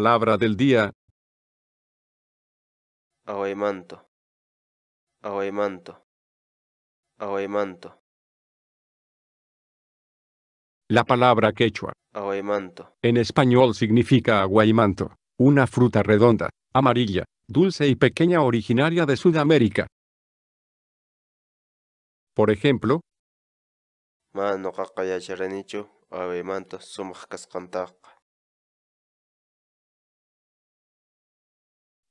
Palabra del día. Aguaymanto. Aguaymanto. Aguaymanto. La palabra quechua. manto. En español significa aguaymanto, una fruta redonda, amarilla, dulce y pequeña originaria de Sudamérica. Por ejemplo,